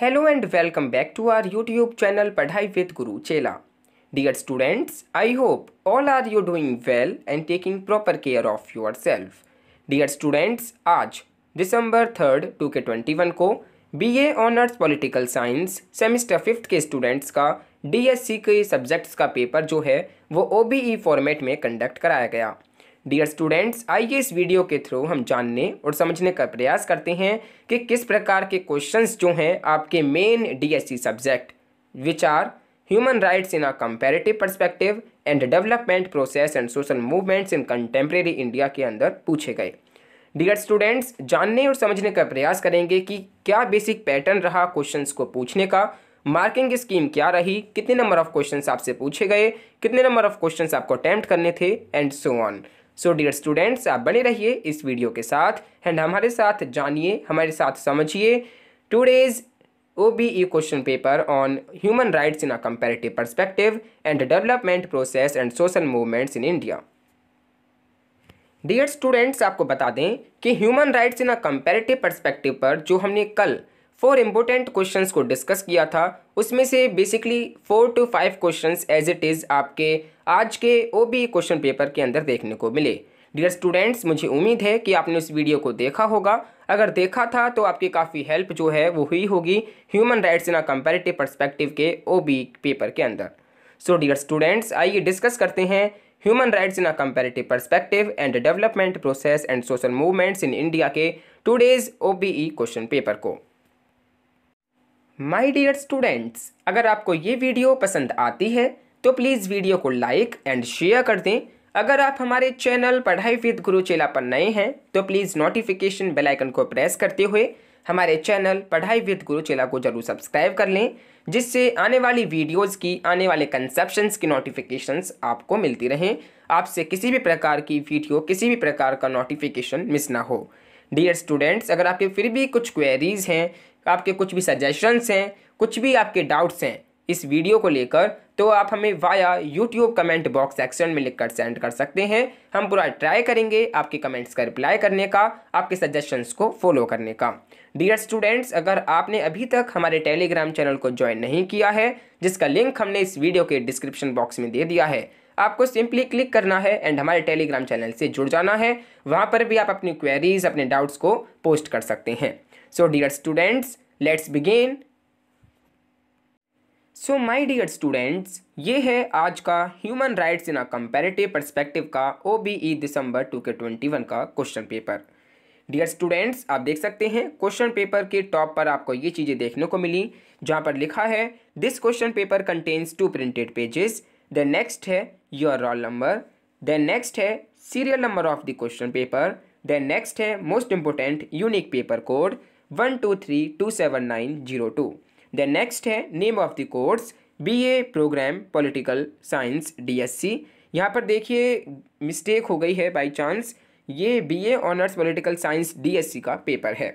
Hello and welcome back to our YouTube channel Padhai with Guru Chela dear students I hope all are you doing well and taking proper care of yourself dear students आज December third two K twenty one को B A honours political science semester fifth के students का D S C के subjects का paper जो है वो O B E format में कंडक्ट कराया गया डियर स्टूडेंट्स आइए इस वीडियो के थ्रू हम जानने और समझने का प्रयास करते हैं कि किस प्रकार के क्वेश्चंस जो हैं आपके main DSC subject which are human rights in a comparative perspective and development process and social movements in contemporary India के अंदर पूछे गए डियर स्टूडेंट्स जानने और समझने का प्रयास करेंगे कि क्या बेसिक पैटर्न रहा क्वेश्चन को पूछने का मार्किंग स्कीम क्या रही कितने नंबर ऑफ क्वेश्चंस आपसे पूछे गए कितने नंबर ऑफ क्वेश्चंस आपको अटैम्प्ट करने थे and so on so dear students आप बने रहिए इस वीडियो के साथ एंड हमारे साथ जानिए हमारे साथ समझिए today's O B E question paper on human rights in a comparative perspective and development process and social movements in India dear students आपको बता दें कि human rights in a comparative perspective पर जो हमने कल फोर इम्पोर्टेंट क्वेश्चंस को discuss किया था उसमें से basically four to five questions as it is आपके आज के ओ बी क्वेश्चन पेपर के अंदर देखने को मिले डियर स्टूडेंट्स मुझे उम्मीद है कि आपने उस वीडियो को देखा होगा अगर देखा था तो आपकी काफ़ी हेल्प जो है वो हुई होगी human rights in a comparative perspective के ओ बी पेपर के अंदर सो डियर स्टूडेंट्स आइए डिस्कस करते हैं human rights in a comparative perspective and development process and social movements in India के today's O B E question paper को my dear students अगर आपको ये वीडियो पसंद आती है तो प्लीज़ वीडियो को लाइक एंड शेयर कर दें अगर आप हमारे चैनल पढ़ाई विद गुरु चेला पर नए हैं तो प्लीज़ नोटिफिकेशन बेल आइकन को प्रेस करते हुए हमारे चैनल पढ़ाई विद गुरु चेला को जरूर सब्सक्राइब कर लें जिससे आने वाली वीडियोज़ की आने वाले कंसेप्शन की नोटिफिकेशंस आपको मिलती रहें आपसे किसी भी प्रकार की वीडियो किसी भी प्रकार का नोटिफिकेशन मिस ना हो डियर स्टूडेंट्स अगर आपके फिर भी कुछ क्वेरीज हैं तो आपके कुछ भी सजेशंस हैं कुछ भी आपके डाउट्स हैं इस वीडियो को लेकर तो आप हमें via YouTube comment box section में लिखकर सेंड कर सकते हैं हम पूरा ट्राई करेंगे आपके कमेंट्स का रिप्लाई करने का आपके सजेशंस को फॉलो करने का डियर स्टूडेंट्स अगर आपने अभी तक हमारे टेलीग्राम चैनल को ज्वाइन नहीं किया है जिसका लिंक हमने इस वीडियो के डिस्क्रिप्शन बॉक्स में दे दिया है आपको सिंपली क्लिक करना है एंड हमारे टेलीग्राम चैनल से जुड़ जाना है वहाँ पर भी आप अपनी क्वेरीज अपने डाउट्स को पोस्ट कर सकते हैं So dear students, let's begin. So my dear students ये है आज का human rights in a comparative perspective का O B E December two K twenty one का क्वेश्चन पेपर डियर स्टूडेंट्स आप देख सकते हैं क्वेश्चन पेपर के टॉप पर आपको ये चीज़ें देखने को मिली जहाँ पर लिखा है this question paper contains two printed pages then next है your roll number then next है serial number of the question paper then next है most important unique paper code one two three two seven nine zero two then next है name of the course B A program political science D S C यहाँ पर देखिए mistake हो गई है by chance ये B A honours political science D S C का paper है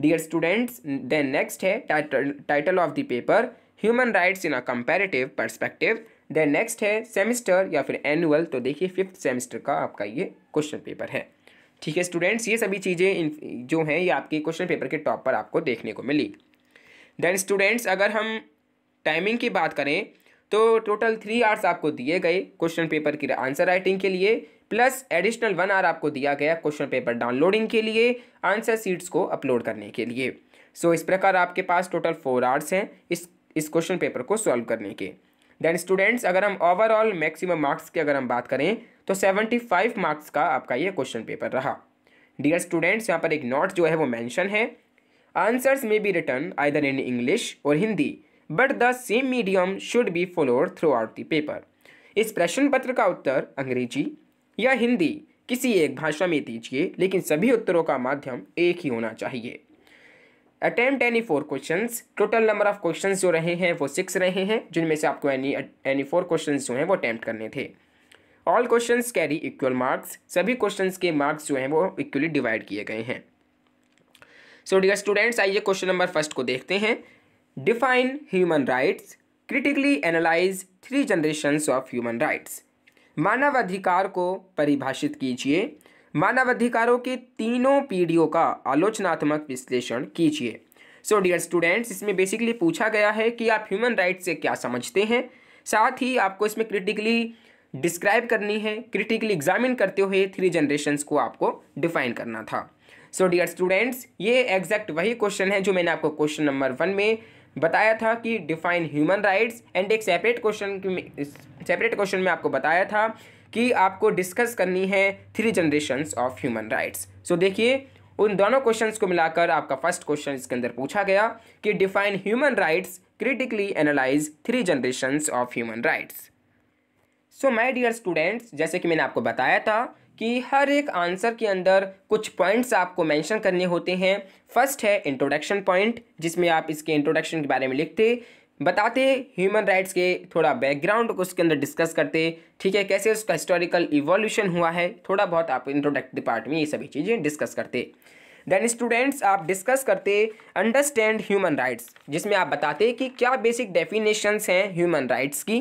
डियर स्टूडेंट्स देन नेक्स्ट है title of the paper human rights in a comparative perspective then next है सेमिस्टर या फिर एनुअल तो देखिए फिफ्थ सेमिस्टर का आपका ये क्वेश्चन पेपर है ठीक है स्टूडेंट्स ये सभी चीज़ें जो हैं ये आपके क्वेश्चन पेपर के टॉप पर आपको देखने को मिली देन स्टूडेंट्स अगर हम टाइमिंग की बात करें तो टोटल थ्री आवर्स आपको दिए गए क्वेश्चन पेपर की आंसर राइटिंग के लिए प्लस एडिशनल वन आर आपको दिया गया क्वेश्चन पेपर डाउनलोडिंग के लिए आंसर सीट्स को अपलोड करने के लिए सो so, इस प्रकार आपके पास टोटल फोर आवर्स हैं इस इस क्वेश्चन पेपर को सॉल्व करने के देन स्टूडेंट्स अगर हम ओवरऑल मैक्सिमम मार्क्स की अगर हम बात करें तो 75 मार्क्स का आपका ये क्वेश्चन पेपर रहा डियर स्टूडेंट्स यहाँ पर एक नोट जो है वो मैंशन है आंसर्स में be written either in English और Hindi but the same medium should be followed throughout the paper इस प्रश्न पत्र का उत्तर अंग्रेजी या हिंदी किसी एक भाषा में दीजिए लेकिन सभी उत्तरों का माध्यम एक ही होना चाहिए attempt any four question total number of question जो रहे हैं वो सिक्स रहे हैं जिनमें से आपको एनी एनी फोर क्वेश्चन जो हैं वो अटैम्प्ट करने थे all question carry equal marks सभी क्वेश्चन के मार्क्स जो हैं वो इक्वली डिवाइड किए गए हैं सो डियर स्टूडेंट्स आइए क्वेश्चन नंबर फर्स्ट को देखते हैं define human rights critically analyse three generations of human rights मानव अधिकार को परिभाषित कीजिए मानवाधिकारों की तीनों पीढ़ियों का आलोचनात्मक विश्लेषण कीजिए सो डियर स्टूडेंट्स इसमें बेसिकली पूछा गया है कि आप ह्यूमन राइट्स से क्या समझते हैं साथ ही आपको इसमें क्रिटिकली डिस्क्राइब करनी है क्रिटिकली एग्जामिन करते हुए थ्री जनरेशन्स को आपको डिफाइन करना था सो डियर स्टूडेंट्स ये एग्जैक्ट वही क्वेश्चन है जो मैंने आपको क्वेश्चन नंबर वन में बताया था कि डिफाइन ह्यूमन राइट्स एंड एक सेपरेट क्वेश्चन सेपरेट क्वेश्चन में आपको बताया था कि आपको डिस्कस करनी है three generations of human rights so देखिए उन दोनों क्वेश्चंस को मिलाकर आपका फर्स्ट क्वेश्चन इसके अंदर पूछा गया कि define human rights critically analyse three generations of human rights so my dear students जैसे कि मैंने आपको बताया था कि हर एक आंसर के अंदर कुछ पॉइंट्स आपको मेंशन करने होते हैं फर्स्ट है इंट्रोडक्शन पॉइंट जिसमें आप इसके इंट्रोडक्शन के बारे में लिखते बताते ह्यूमन राइट्स के थोड़ा बैकग्राउंड को उसके अंदर डिस्कस करते ठीक है कैसे उसका हिस्टोरिकल इवोल्यूशन हुआ है थोड़ा बहुत आप इंट्रोडक्टरी पार्ट में ये सभी चीज़ें डिस्कस करते देन स्टूडेंट्स आप डिस्कस करते अंडरस्टैंड ह्यूमन राइट्स जिसमें आप बताते कि क्या बेसिक डेफिनेशंस हैं ह्यूमन राइट्स की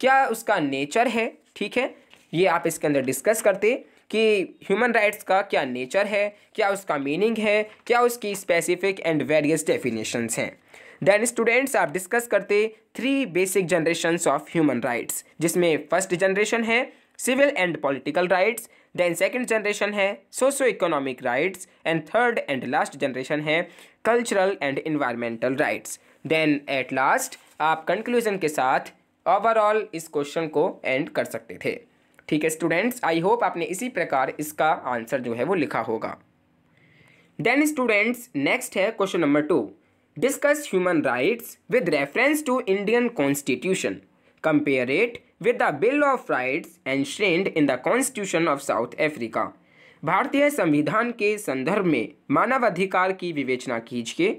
क्या उसका नेचर है ठीक है ये आप इसके अंदर डिस्कस करते कि ह्यूमन राइट्स का क्या नेचर है क्या उसका मीनिंग है क्या उसकी स्पेसिफिक एंड वेरियस डेफिनेशंस हैं देन स्टूडेंट्स आप डिस्कस करते three basic generation of human rights जिसमें फर्स्ट जनरेशन है civil and political rights then second generation है socio economic rights and third and last generation है cultural and environmental rights then at last आप conclusion के साथ overall इस question को and कर सकते थे ठीक है स्टूडेंट्स आई होप आपने इसी प्रकार इसका आंसर जो है वो लिखा होगा देन स्टूडेंट्स नेक्स्ट है question number two discuss human rights with reference to Indian Constitution. Compare it with the Bill of Rights enshrined in the Constitution of South Africa. भारतीय संविधान के संदर्भ में मानवाधिकार की विवेचना कीजिए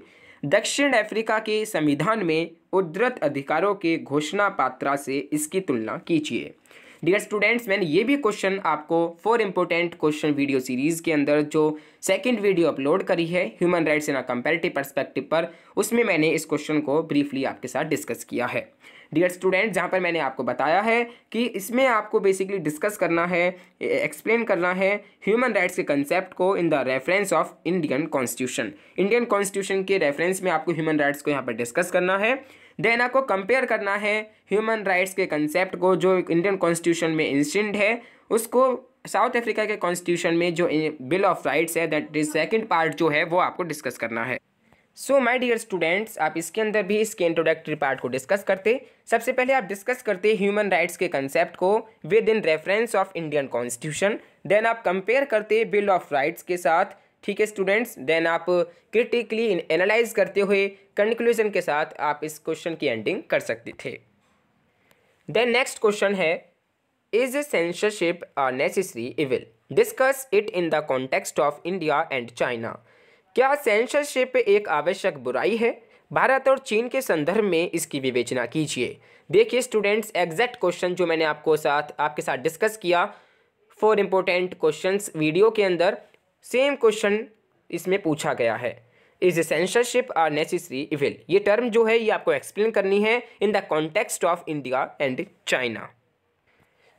दक्षिण अफ्रीका के संविधान में उद्धृत अधिकारों के घोषणा पात्रा से इसकी तुलना कीजिए डियर स्टूडेंट्स मैंने ये भी क्वेश्चन आपको four important question video series के अंदर जो सेकंड वीडियो अपलोड करी है human rights in a comparative perspective पर उसमें मैंने इस क्वेश्चन को ब्रीफली आपके साथ डिस्कस किया है डियर स्टूडेंट जहाँ पर मैंने आपको बताया है कि इसमें आपको बेसिकली डिस्कस करना है एक्सप्लेन करना है ह्यूमन राइट्स के कंसेप्ट को in the reference of Indian constitution Indian constitution के रेफरेंस में आपको ह्यूमन राइट्स को यहाँ पर डिस्कस करना है देन आपको कंपेयर करना है ह्यूमन राइट्स के कंसेप्ट को जो इंडियन कॉन्स्टिट्यूशन में इंस्टेंट है उसको साउथ अफ्रीका के कॉन्स्टिट्यूशन में जो बिल ऑफ राइट्स है दैट इज सेकेंड पार्ट जो है वो आपको डिस्कस करना है सो माय डियर स्टूडेंट्स आप इसके अंदर भी इसके इंट्रोडक्टरी पार्ट को डिस्कस करते सबसे पहले आप डिस्कस करते ह्यूमन राइट्स के कंसेप्ट को with in reference of Indian constitution then आप कंपेयर करते बिल ऑफ राइट्स के साथ ठीक है स्टूडेंट्स देन आप क्रिटिकली एनालाइज करते हुए कंक्लूजन के साथ आप इस क्वेश्चन की एंडिंग कर सकते थे देन नेक्स्ट क्वेश्चन है is censorship are necessary evil discuss it in the context of India and China क्या सेंसरशिप एक आवश्यक बुराई है भारत और चीन के संदर्भ में इसकी विवेचना कीजिए देखिए स्टूडेंट्स एग्जैक्ट क्वेश्चन जो मैंने आपको साथ आपके साथ डिस्कस किया फोर इम्पोर्टेंट क्वेश्चंस वीडियो के अंदर सेम क्वेश्चन इसमें पूछा गया है is censorship are necessary evil ये टर्म जो है ये आपको एक्सप्लेन करनी है in the context of India and China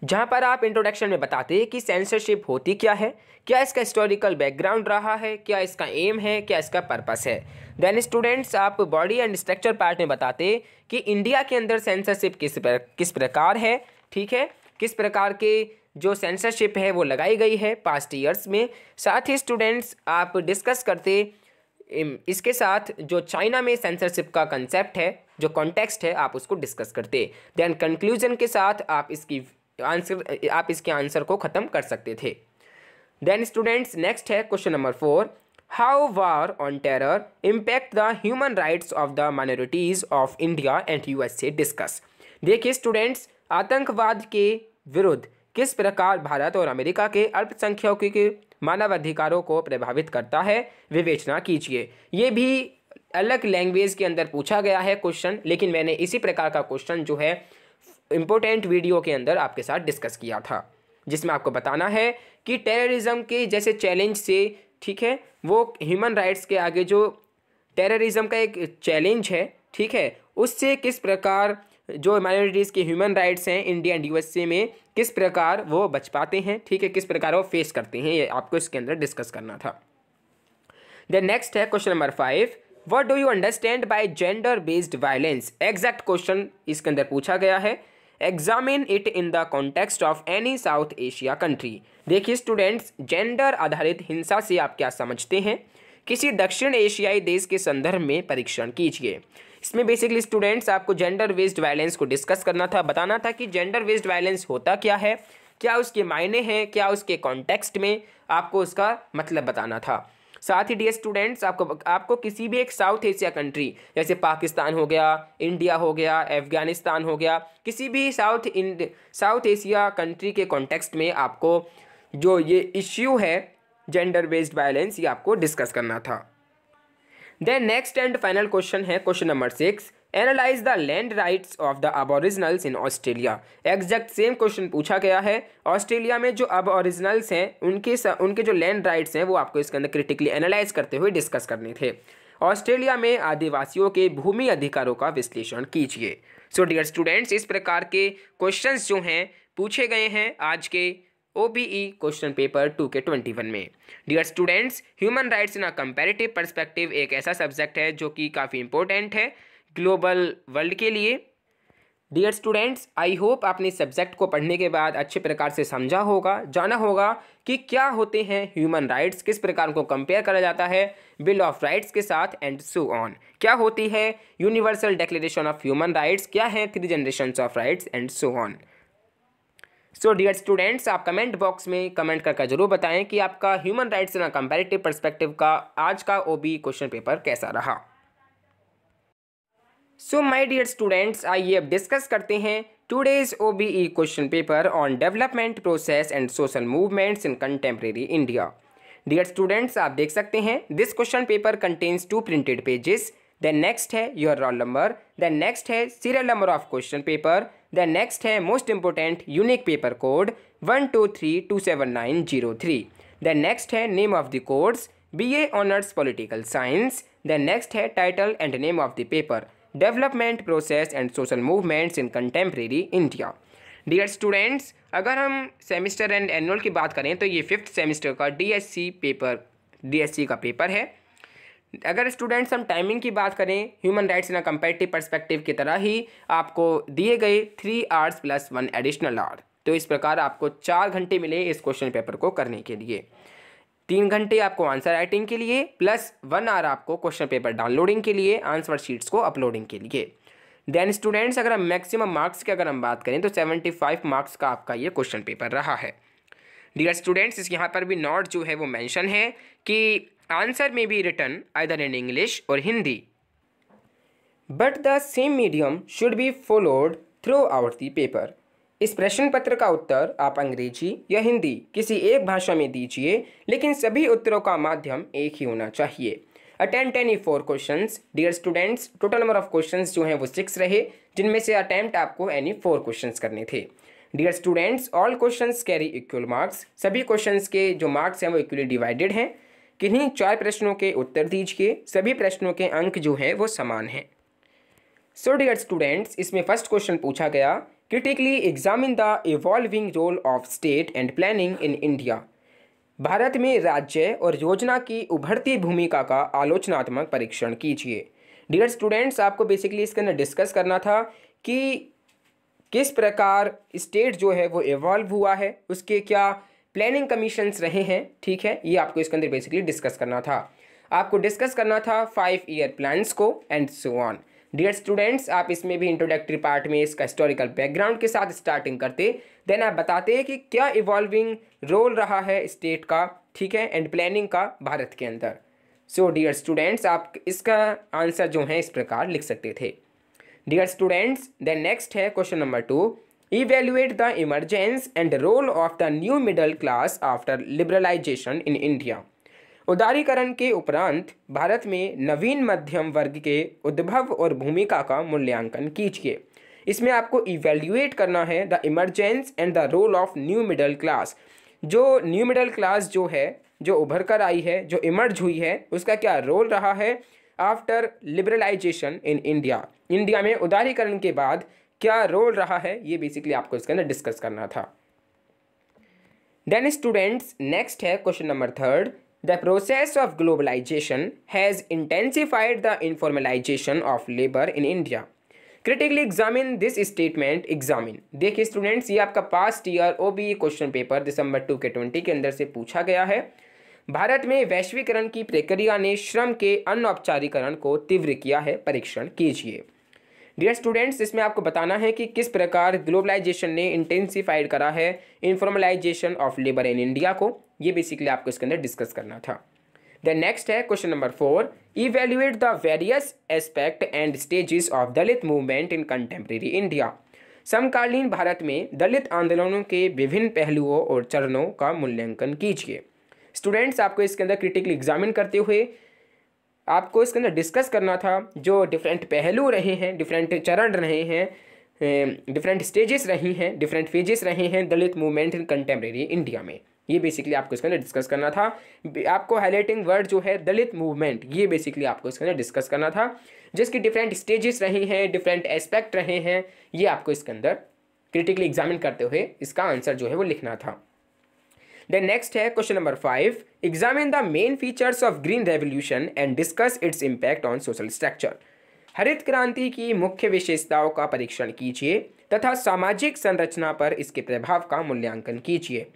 जहाँ पर आप इंट्रोडक्शन में बताते हैं कि सेंसरशिप होती क्या है क्या इसका हिस्टोरिकल बैकग्राउंड रहा है क्या इसका एम है क्या इसका पर्पस है देन स्टूडेंट्स आप बॉडी एंड स्ट्रक्चर पार्ट में बताते कि इंडिया के अंदर सेंसरशिप किस प्र किस प्रकार है ठीक है किस प्रकार के जो सेंसरशिप है वो लगाई गई है पास्ट ईयर्स में साथ ही स्टूडेंट्स आप डिस्कस करते इसके साथ जो चाइना में सेंसरशिप का कंसेप्ट है जो कॉन्टेक्स्ट है आप उसको डिस्कस करते देन कंक्लूजन के साथ आप इसकी आंसर आप इसके आंसर को ख़त्म कर सकते थे देन स्टूडेंट्स नेक्स्ट है question number four how war on terror impact the human rights of the minorities of India and a discuss देखिए स्टूडेंट्स आतंकवाद के विरुद्ध किस प्रकार भारत और अमेरिका के अल्पसंख्यकों के मानवाधिकारों को प्रभावित करता है विवेचना कीजिए ये भी अलग लैंग्वेज के अंदर पूछा गया है क्वेश्चन लेकिन मैंने इसी प्रकार का क्वेश्चन जो है इम्पोर्टेंट वीडियो के अंदर आपके साथ डिस्कस किया था जिसमें आपको बताना है कि टेररिज्म के जैसे चैलेंज से ठीक है वो ह्यूमन राइट्स के आगे जो टेररिज्म का एक चैलेंज है ठीक है उससे किस प्रकार जो माइनॉरिटीज़ के ह्यूमन राइट्स हैं इंडिया एंड यूएसए में किस प्रकार वो बच पाते हैं ठीक है किस प्रकार वो फेस करते हैं ये आपको इसके अंदर डिस्कस करना था द नेक्स्ट है question number five what do you understand by gender based violence exact question इसके अंदर पूछा गया है examine it in the context of any South Asia country देखिए स्टूडेंट्स जेंडर आधारित हिंसा से आप क्या समझते हैं किसी दक्षिण एशियाई देश के संदर्भ में परीक्षण कीजिए इसमें बेसिकली स्टूडेंट्स आपको जेंडर वेस्ड वायलेंस को डिस्कस करना था बताना था कि जेंडर वेस्ड वायलेंस होता क्या है क्या उसके मायने हैं क्या उसके कॉन्टेक्स्ट में आपको उसका मतलब बताना था साथ ही डी स्टूडेंट्स आपको आपको किसी भी एक साउथ एशिया कंट्री जैसे पाकिस्तान हो गया इंडिया हो गया अफगानिस्तान हो गया किसी भी साउथ इंड साउथ एशिया कंट्री के कॉन्टेक्स्ट में आपको जो ये इश्यू है जेंडर बेस्ड वायलेंस ये आपको डिस्कस करना था then next and final question है question number six analyse the land rights of the अब aboriginals in Australia exact same question पूछा गया है ऑस्ट्रेलिया में जो अब अबोरिजिनल्स हैं उनके स, उनके जो लैंड राइट्स हैं वो आपको इसके अंदर क्रिटिकली एनालाइज करते हुए डिस्कस करने थे ऑस्ट्रेलिया में आदिवासियों के भूमि अधिकारों का विश्लेषण कीजिए सो डियर स्टूडेंट्स इस प्रकार के क्वेश्चंस जो हैं पूछे गए हैं आज के O B E question paper two K twenty one में dear students human rights in a comparative perspective एक ऐसा सब्जेक्ट है जो कि काफ़ी इंपॉर्टेंट है ग्लोबल वर्ल्ड के लिए डियर स्टूडेंट्स आई होप आपने इस सब्जेक्ट को पढ़ने के बाद अच्छे प्रकार से समझा होगा जाना होगा कि क्या होते हैं ह्यूमन राइट्स किस प्रकार को कंपेयर करा जाता है बिल ऑफ राइट्स के साथ एंड सो ऑन क्या होती है universal declaration of human rights क्या है three generation of rights and so on so dear students आप कमेंट बॉक्स में कमेंट करके जरूर बताएं कि आपका human rights in comparative perspective का आज का ओबी क्वेश्चन पेपर कैसा रहा सो माई डियर स्टूडेंट्स आइए अब डिस्कस करते हैं B E question paper on development process and social movements in contemporary India dear students आप देख सकते हैं this question paper contains two printed pages then next है your roll number then next है serial number of question paper then next है most important unique paper code one two three two seven nine zero three then next है name of the course B एनर्स honours political science then next है title and name of the paper development process and social movements in contemporary India dear students अगर हम semester and annual की बात करें तो ये फिफ्थ सेमिस्टर का सी पेपर सी का पेपर है अगर स्टूडेंट्स हम टाइमिंग की बात करें human rights in a comparative perspective की तरह ही आपको दिए गए three hours plus one additional hour तो इस प्रकार आपको चार घंटे मिले इस क्वेश्चन पेपर को करने के लिए तीन घंटे आपको आंसर राइटिंग के लिए प्लस वन आवर आपको क्वेश्चन पेपर डाउनलोडिंग के लिए आंसर शीट्स को अपलोडिंग के लिए देन स्टूडेंट्स अगर हम मैक्सिमम मार्क्स की अगर हम बात करें तो सेवेंटी फाइव मार्क्स का आपका ये क्वेश्चन पेपर रहा है डियर स्टूडेंट्स यहाँ पर भी नॉट जो है वो मेंशन है कि Answer may be written either in English or Hindi. But the same medium should be followed throughout the paper. इस प्रश्न पत्र का उत्तर आप अंग्रेजी या हिंदी किसी एक भाषा में दीजिए लेकिन सभी उत्तरों का माध्यम एक ही होना चाहिए attempt any four question dear students total number of question जो हैं वो सिक्स रहे जिनमें से अटैम्प्ट आपको एनी फोर क्वेश्चन करने थे dear students all question carry equal marks सभी क्वेश्चन के जो मार्क्स हैं वो इक्वली डिवाइडेड हैं किन्हीं चार प्रश्नों के उत्तर दीजिए सभी प्रश्नों के अंक जो हैं वो समान हैं सो डियर स्टूडेंट्स इसमें फर्स्ट क्वेश्चन पूछा गया critically examine the evolving role of state and planning in India Bharat में राज्य और योजना की उभरती भूमिका का आलोचनात्मक परीक्षण कीजिए डियर स्टूडेंट्स आपको बेसिकली इसके अंदर डिस्कस करना था कि किस प्रकार स्टेट जो है वो इवॉल्व हुआ है उसके क्या प्लानिंग कमीशंस रहे हैं ठीक है ये आपको इसके अंदर बेसिकली डिस्कस करना था आपको डिस्कस करना था फाइव ईयर प्लान्स को and so on dear students आप इसमें भी इंट्रोडक्टरी पार्ट में इसका हिस्टोरिकल बैकग्राउंड के साथ स्टार्टिंग करते देन आप बताते हैं कि क्या इवॉल्विंग रोल रहा है स्टेट का ठीक है एंड प्लानिंग का भारत के अंदर सो डियर स्टूडेंट्स आप इसका आंसर जो है इस प्रकार लिख सकते थे डियर स्टूडेंट्स देन नेक्स्ट है question number two evaluate the emergence and role of the new middle class after liberalization in India. उदारीकरण के उपरांत भारत में नवीन मध्यम वर्ग के उद्भव और भूमिका का मूल्यांकन कीजिए इसमें आपको इवेल्युएट करना है the emergence and the role of new middle class जो न्यू मिडल क्लास जो है जो उभर कर आई है जो इमर्ज हुई है उसका क्या रोल रहा है after liberalisation in India India में उदारीकरण के बाद क्या रोल रहा है ये बेसिकली आपको इसके अंदर डिस्कस करना था देन स्टूडेंट्स नेक्स्ट है question number third the process of globalisation has intensified the informalisation of labour in India critically examine this statement examine देखिए स्टूडेंट्स ये आपका past year O B question paper December two K twenty के अंदर से पूछा गया है भारत में वैश्वीकरण की प्रक्रिया ने श्रम के अनौपचारिकरण को तीव्र किया है परीक्षण कीजिए डियर स्टूडेंट्स इसमें आपको बताना है कि किस प्रकार ग्लोबलाइजेशन ने इंटेंसीफाइड करा है informalisation of labour in India को ये बेसिकली आपको इसके अंदर डिस्कस करना था देन नेक्स्ट है question number four evaluate the various aspect and stages of Dalit movement in contemporary India समकालीन भारत में दलित आंदोलनों के विभिन्न पहलुओं और चरणों का मूल्यांकन कीजिए स्टूडेंट्स आपको इसके अंदर क्रिटिकली एग्जामिन करते हुए आपको इसके अंदर डिस्कस करना था जो डिफरेंट पहलू रहे हैं डिफरेंट चरण रहे हैं डिफरेंट स्टेजेस रही हैं डिफरेंट फेजेस रहे हैं Dalit movement in contemporary India में ये बेसिकली आपको इसके अंदर डिस्कस करना था आपको हाईलाइटिंग वर्ड जो है दलित मूवमेंट ये बेसिकली आपको इसके अंदर डिस्कस करना था जिसकी डिफरेंट स्टेजेस रही हैं डिफरेंट एस्पेक्ट रहे हैं ये आपको इसके अंदर क्रिटिकली एग्जामिन करते हुए इसका आंसर जो है वो लिखना था देन नेक्स्ट है question number five examine the main features of green revolution and discuss its impact on social structure हरित क्रांति की मुख्य विशेषताओं का परीक्षण कीजिए तथा सामाजिक संरचना पर इसके प्रभाव का मूल्यांकन कीजिए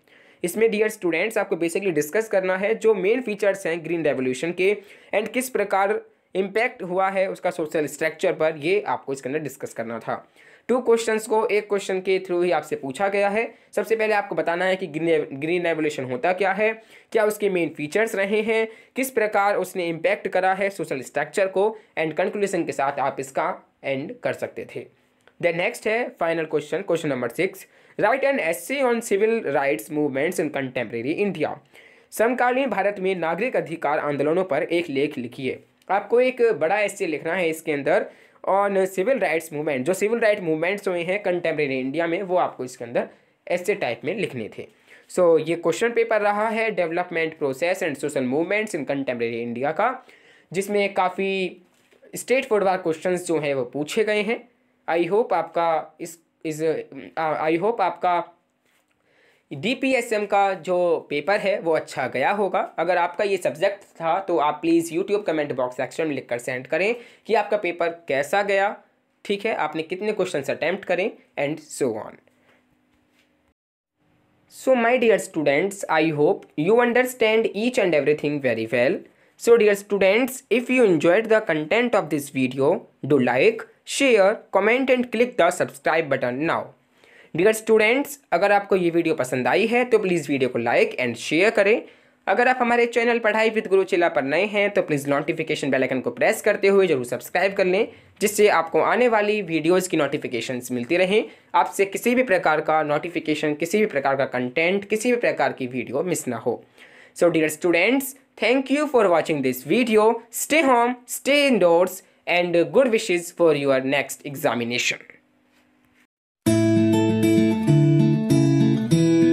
इसमें डियर स्टूडेंट्स आपको बेसिकली डिस्कस करना है जो मेन फीचर्स हैं ग्रीन रेवोल्यूशन के एंड किस प्रकार इम्पैक्ट हुआ है उसका सोशल स्ट्रक्चर पर ये आपको इसके अंदर डिस्कस करना था टू क्वेश्चन को एक क्वेश्चन के थ्रू ही आपसे पूछा गया है सबसे पहले आपको बताना है कि ग्रीन ग्रीन रेवोल्यूशन होता क्या है क्या उसके मेन फीचर्स रहे हैं किस प्रकार उसने इम्पैक्ट करा है सोशल स्ट्रक्चर को एंड कंक्लूजन के साथ आप इसका एंड कर सकते थे द नेक्स्ट है final question question number six write an essay on civil rights movements in contemporary India समकालीन भारत में नागरिक अधिकार आंदोलनों पर एक लेख लिखिए आपको एक बड़ा ऐसे लिखना है इसके अंदर ऑन सिविल राइट्स मूवमेंट जो सिविल राइट मूवमेंट्स हुए हैं कंटेम्प्रेरी इंडिया में वो आपको इसके अंदर ऐसे टाइप में लिखने थे सो so, ये क्वेश्चन पेपर रहा है development process and social movements in contemporary India का जिसमें काफ़ी स्टेट फुटवार क्वेश्चन जो हैं वो पूछे गए हैं आई होप आपका इस इस आई होप आपका डीपीएसएम का जो पेपर है वो अच्छा गया होगा अगर आपका ये सब्जेक्ट था तो आप please YouTube comment box section में लिखकर सेंड करें कि आपका पेपर कैसा गया ठीक है आपने कितने क्वेश्चन अटैम्प्ट करें and so on so my dear students I hope you understand each and everything very well so dear students if you enjoyed the content of this video do like share comment and click the subscribe button now dear students अगर आपको ये video पसंद आई है तो please video को like and share करें अगर आप हमारे चैनल पढ़ाई विद गुरु चिल्ला पर नए हैं तो प्लीज़ नोटिफिकेशन बेल आइकन को प्रेस करते हुए जरूर सब्सक्राइब कर लें जिससे आपको आने वाली वीडियोज़ की नोटिफिकेशन मिलती रहें आपसे किसी भी प्रकार का नोटिफिकेशन किसी भी प्रकार का कंटेंट किसी भी प्रकार की वीडियो मिस ना हो so dear students thank you for watching this video stay home stay indoors and good wishes for your next examination